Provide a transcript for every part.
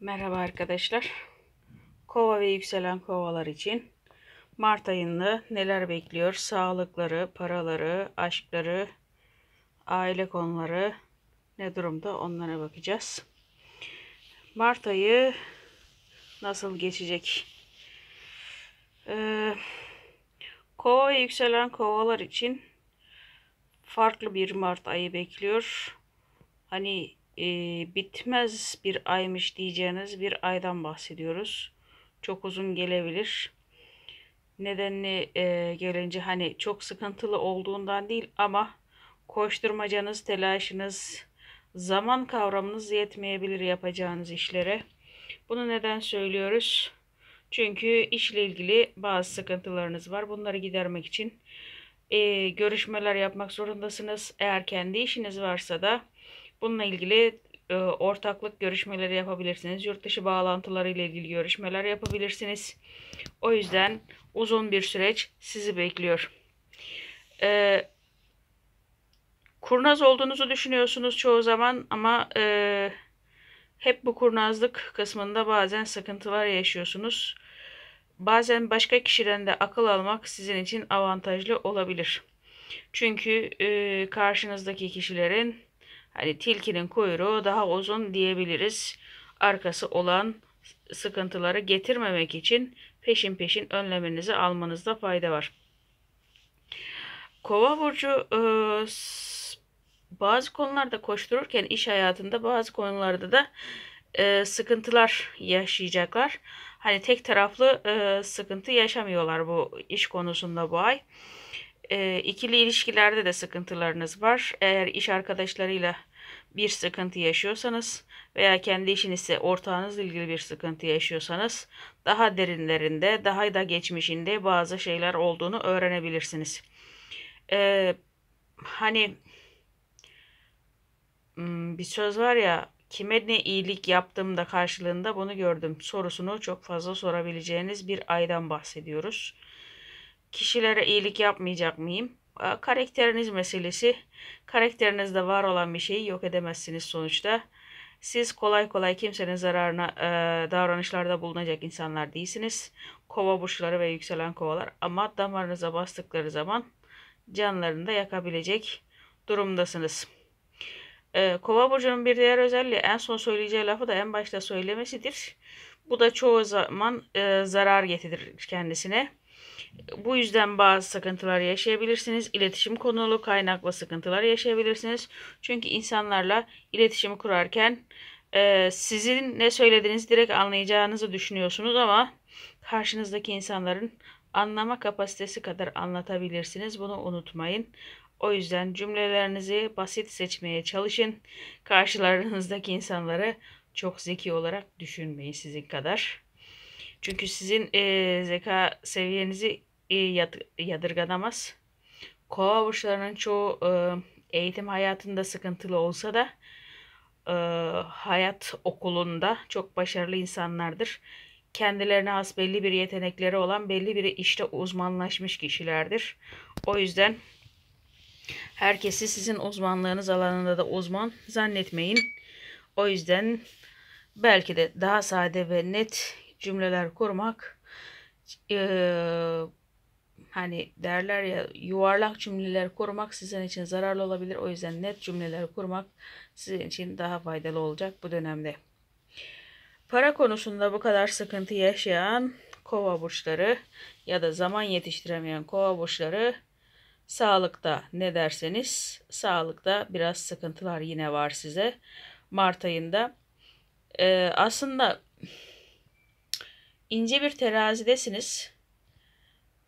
Merhaba arkadaşlar. Kova ve yükselen kovalar için Mart ayında neler bekliyor? Sağlıkları, paraları, aşkları, aile konuları ne durumda onlara bakacağız. Mart ayı nasıl geçecek? Ee, kova ve yükselen kovalar için farklı bir Mart ayı bekliyor. Hani e, bitmez bir aymış diyeceğiniz bir aydan bahsediyoruz. Çok uzun gelebilir. Nedenli e, gelince hani çok sıkıntılı olduğundan değil ama koşturmacanız, telaşınız, zaman kavramınız yetmeyebilir yapacağınız işlere. Bunu neden söylüyoruz? Çünkü işle ilgili bazı sıkıntılarınız var. Bunları gidermek için e, görüşmeler yapmak zorundasınız. Eğer kendi işiniz varsa da Bununla ilgili e, ortaklık görüşmeleri yapabilirsiniz. Yurt dışı bağlantıları ile ilgili görüşmeler yapabilirsiniz. O yüzden uzun bir süreç sizi bekliyor. E, kurnaz olduğunuzu düşünüyorsunuz çoğu zaman ama e, hep bu kurnazlık kısmında bazen sıkıntılar yaşıyorsunuz. Bazen başka kişiden de akıl almak sizin için avantajlı olabilir. Çünkü e, karşınızdaki kişilerin Hani tilkinin kuyruğu daha uzun diyebiliriz. Arkası olan sıkıntıları getirmemek için peşin peşin önleminizi almanızda fayda var. Kova burcu e, bazı konularda koştururken iş hayatında bazı konularda da e, sıkıntılar yaşayacaklar. Hani tek taraflı e, sıkıntı yaşamıyorlar bu iş konusunda bu ay. E, ikili ilişkilerde de sıkıntılarınız var. Eğer iş arkadaşlarıyla bir sıkıntı yaşıyorsanız veya kendi işinizse ortağınızla ilgili bir sıkıntı yaşıyorsanız daha derinlerinde, daha da geçmişinde bazı şeyler olduğunu öğrenebilirsiniz. Ee, hani hmm, bir söz var ya kime ne iyilik yaptığımda karşılığında bunu gördüm sorusunu çok fazla sorabileceğiniz bir aydan bahsediyoruz. Kişilere iyilik yapmayacak mıyım? Ee, karakteriniz meselesi. Karakterinizde var olan bir şeyi yok edemezsiniz sonuçta. Siz kolay kolay kimsenin zararına e, davranışlarda bulunacak insanlar değilsiniz. Kova burçları ve yükselen kovalar ama damarınıza bastıkları zaman canlarını da yakabilecek durumdasınız. E, kova burcunun bir diğer özelliği en son söyleyeceği lafı da en başta söylemesidir. Bu da çoğu zaman e, zarar getirir kendisine. Bu yüzden bazı sıkıntılar yaşayabilirsiniz. İletişim konulu kaynaklı sıkıntılar yaşayabilirsiniz. Çünkü insanlarla iletişimi kurarken e, sizin ne söylediğiniz direkt anlayacağınızı düşünüyorsunuz ama karşınızdaki insanların anlama kapasitesi kadar anlatabilirsiniz. Bunu unutmayın. O yüzden cümlelerinizi basit seçmeye çalışın. Karşılarınızdaki insanları çok zeki olarak düşünmeyin sizin kadar. Çünkü sizin e, zeka seviyenizi e, yadırganamaz. Kova burçlarının çoğu e, eğitim hayatında sıkıntılı olsa da e, hayat okulunda çok başarılı insanlardır. Kendilerine has belli bir yetenekleri olan belli bir işte uzmanlaşmış kişilerdir. O yüzden herkesi sizin uzmanlığınız alanında da uzman zannetmeyin. O yüzden belki de daha sade ve net cümleler kurmak e, hani derler ya yuvarlak cümleler kurmak sizin için zararlı olabilir. O yüzden net cümleler kurmak sizin için daha faydalı olacak bu dönemde. Para konusunda bu kadar sıkıntı yaşayan kova burçları ya da zaman yetiştiremeyen kova burçları sağlıkta ne derseniz sağlıkta biraz sıkıntılar yine var size Mart ayında. Ee, aslında ince bir terazidesiniz.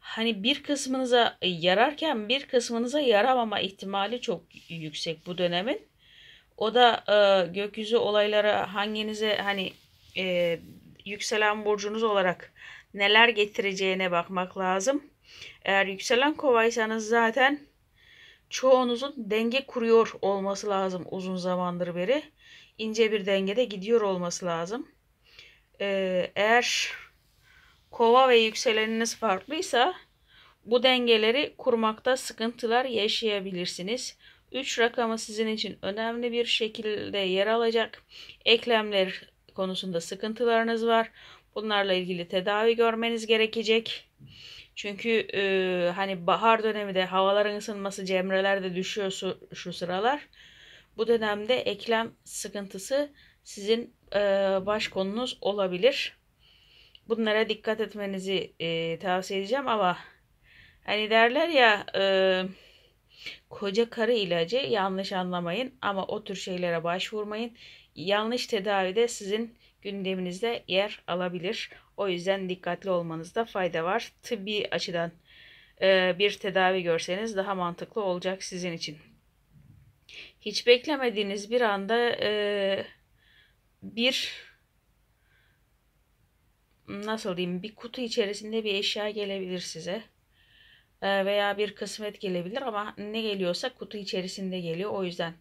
Hani bir kısmınıza yararken bir kısmınıza yaramama ihtimali çok yüksek bu dönemin. O da e, gökyüzü olaylara hanginize hani e, yükselen burcunuz olarak neler getireceğine bakmak lazım. Eğer yükselen kovaysanız zaten çoğunuzun denge kuruyor olması lazım uzun zamandır beri. İnce bir dengede gidiyor olması lazım. Ee, eğer kova ve yükseleniniz farklıysa bu dengeleri kurmakta sıkıntılar yaşayabilirsiniz. 3 rakamı sizin için önemli bir şekilde yer alacak. Eklemler konusunda sıkıntılarınız var. Bunlarla ilgili tedavi görmeniz gerekecek. Çünkü e, hani bahar dönemi de havaların ısınması cemreler de düşüyor su, şu sıralar. Bu dönemde eklem sıkıntısı sizin e, baş konunuz olabilir bunlara dikkat etmenizi e, tavsiye edeceğim ama hani derler ya e, koca karı ilacı yanlış anlamayın ama o tür şeylere başvurmayın. Yanlış tedavi de sizin gündeminizde yer alabilir. O yüzden dikkatli olmanızda fayda var. Tıbbi açıdan e, bir tedavi görseniz daha mantıklı olacak sizin için. Hiç beklemediğiniz bir anda e, bir nasıl diyeyim bir kutu içerisinde bir eşya gelebilir size ee, veya bir kısmet gelebilir ama ne geliyorsa kutu içerisinde geliyor. O yüzden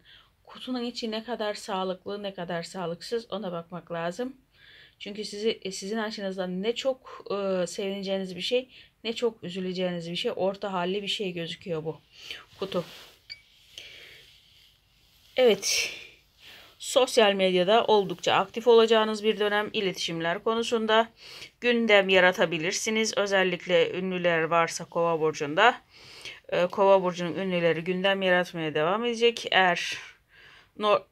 kutunun içi ne kadar sağlıklı ne kadar sağlıksız ona bakmak lazım. Çünkü sizi sizin açınızdan ne çok e, sevineceğiniz bir şey ne çok üzüleceğiniz bir şey orta halli bir şey gözüküyor bu kutu. Evet. Sosyal medyada oldukça aktif olacağınız bir dönem iletişimler konusunda gündem yaratabilirsiniz. Özellikle ünlüler varsa kova burcunda. E, kova burcunun ünlüleri gündem yaratmaya devam edecek. Eğer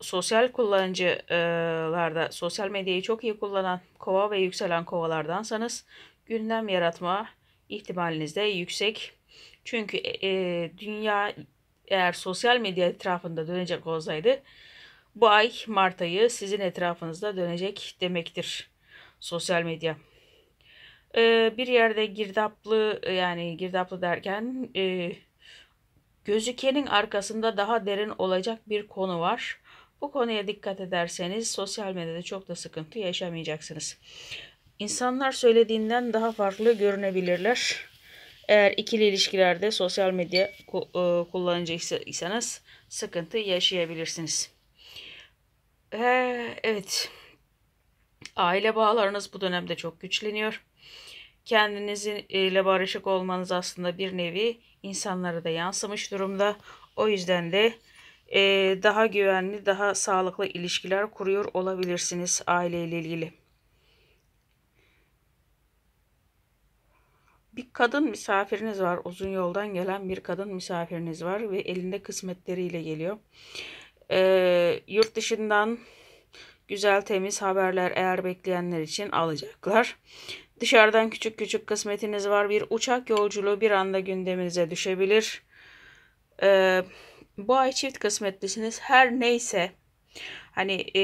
sosyal kullanıcılarda sosyal medyayı çok iyi kullanan kova ve yükselen kovalardansanız gündem yaratma ihtimaliniz de yüksek. Çünkü e, e dünya eğer sosyal medya etrafında dönecek olsaydı bu ay Mart ayı sizin etrafınızda dönecek demektir sosyal medya. Ee, bir yerde girdaplı yani girdaplı derken e, gözükenin arkasında daha derin olacak bir konu var. Bu konuya dikkat ederseniz sosyal medyada çok da sıkıntı yaşamayacaksınız. İnsanlar söylediğinden daha farklı görünebilirler. Eğer ikili ilişkilerde sosyal medya e, kullanıcıysanız sıkıntı yaşayabilirsiniz. Ee, evet. Aile bağlarınız bu dönemde çok güçleniyor. Kendinizle barışık olmanız aslında bir nevi insanlara da yansımış durumda. O yüzden de e, daha güvenli, daha sağlıklı ilişkiler kuruyor olabilirsiniz aileyle ilgili. Bir kadın misafiriniz var. Uzun yoldan gelen bir kadın misafiriniz var ve elinde kısmetleriyle geliyor e, yurt dışından güzel temiz haberler eğer bekleyenler için alacaklar. Dışarıdan küçük küçük kısmetiniz var. Bir uçak yolculuğu bir anda gündeminize düşebilir. Ee, bu ay çift kısmetlisiniz. Her neyse hani e,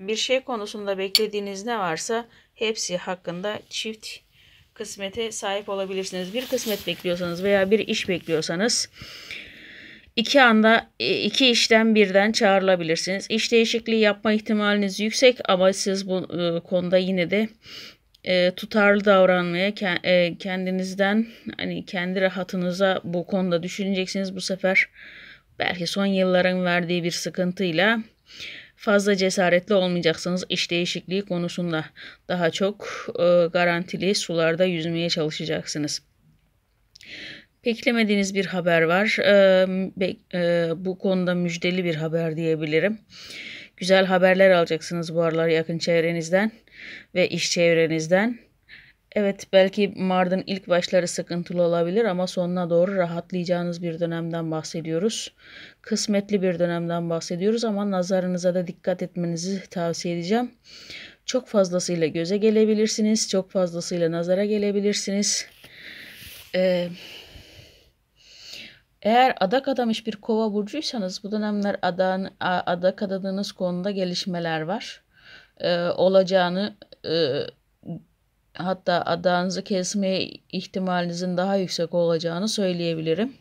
bir şey konusunda beklediğiniz ne varsa hepsi hakkında çift kısmete sahip olabilirsiniz. Bir kısmet bekliyorsanız veya bir iş bekliyorsanız İki anda e, iki işten birden çağrılabilirsiniz. İş değişikliği yapma ihtimaliniz yüksek ama siz bu e, konuda yine de e, tutarlı davranmaya kendinizden hani kendi rahatınıza bu konuda düşüneceksiniz. Bu sefer belki son yılların verdiği bir sıkıntıyla fazla cesaretli olmayacaksınız iş değişikliği konusunda. Daha çok e, garantili sularda yüzmeye çalışacaksınız. Beklemediğiniz bir haber var. Ee, e, bu konuda müjdeli bir haber diyebilirim. Güzel haberler alacaksınız bu aralar yakın çevrenizden ve iş çevrenizden. Evet belki Mard'ın ilk başları sıkıntılı olabilir ama sonuna doğru rahatlayacağınız bir dönemden bahsediyoruz. Kısmetli bir dönemden bahsediyoruz ama nazarınıza da dikkat etmenizi tavsiye edeceğim. Çok fazlasıyla göze gelebilirsiniz, çok fazlasıyla nazara gelebilirsiniz. Ee, eğer adak adamış bir kova burcuysanız bu dönemler adan, adak adadığınız konuda gelişmeler var. Ee, olacağını e, hatta adağınızı kesmeye ihtimalinizin daha yüksek olacağını söyleyebilirim.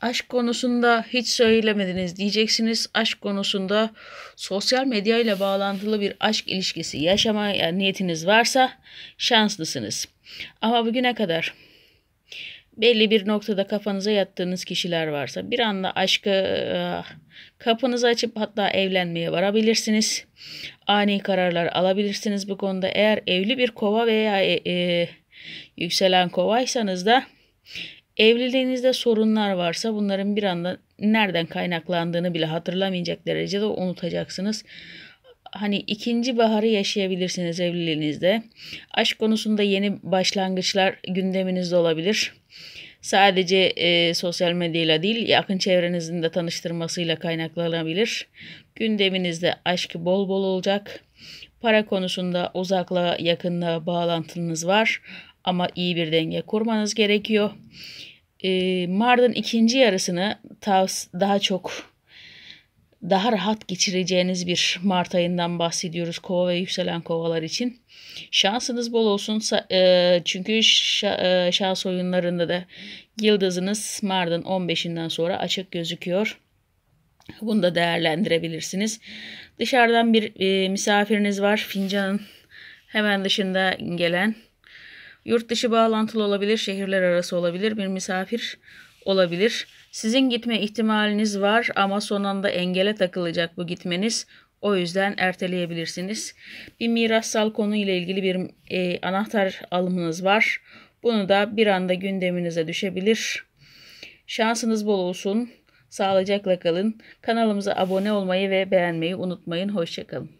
Aşk konusunda hiç söylemediniz diyeceksiniz. Aşk konusunda sosyal medya ile bağlantılı bir aşk ilişkisi yaşama niyetiniz varsa şanslısınız. Ama bugüne kadar belli bir noktada kafanıza yattığınız kişiler varsa bir anda aşkı ah, kapınızı açıp hatta evlenmeye varabilirsiniz. Ani kararlar alabilirsiniz bu konuda. Eğer evli bir kova veya e, e, yükselen kovaysanız da evliliğinizde sorunlar varsa bunların bir anda nereden kaynaklandığını bile hatırlamayacak derecede unutacaksınız hani ikinci baharı yaşayabilirsiniz evliliğinizde. Aşk konusunda yeni başlangıçlar gündeminizde olabilir. Sadece e, sosyal medyayla değil yakın çevrenizin de tanıştırmasıyla kaynaklanabilir. Gündeminizde aşk bol bol olacak. Para konusunda uzakla yakınla bağlantınız var ama iyi bir denge kurmanız gerekiyor. E, Mard'ın ikinci yarısını tavs daha çok daha rahat geçireceğiniz bir Mart ayından bahsediyoruz kova ve yükselen kovalar için. Şansınız bol olsun e, çünkü e, şans oyunlarında da yıldızınız Mart'ın 15'inden sonra açık gözüküyor. Bunu da değerlendirebilirsiniz. Dışarıdan bir e, misafiriniz var. Fincanın hemen dışında gelen. Yurt dışı bağlantılı olabilir, şehirler arası olabilir, bir misafir olabilir. Sizin gitme ihtimaliniz var ama sonunda engele takılacak bu gitmeniz. O yüzden erteleyebilirsiniz. Bir mirassal konuyla ilgili bir e, anahtar alımınız var. Bunu da bir anda gündeminize düşebilir. Şansınız bol olsun. Sağlıcakla kalın. Kanalımıza abone olmayı ve beğenmeyi unutmayın. Hoşçakalın.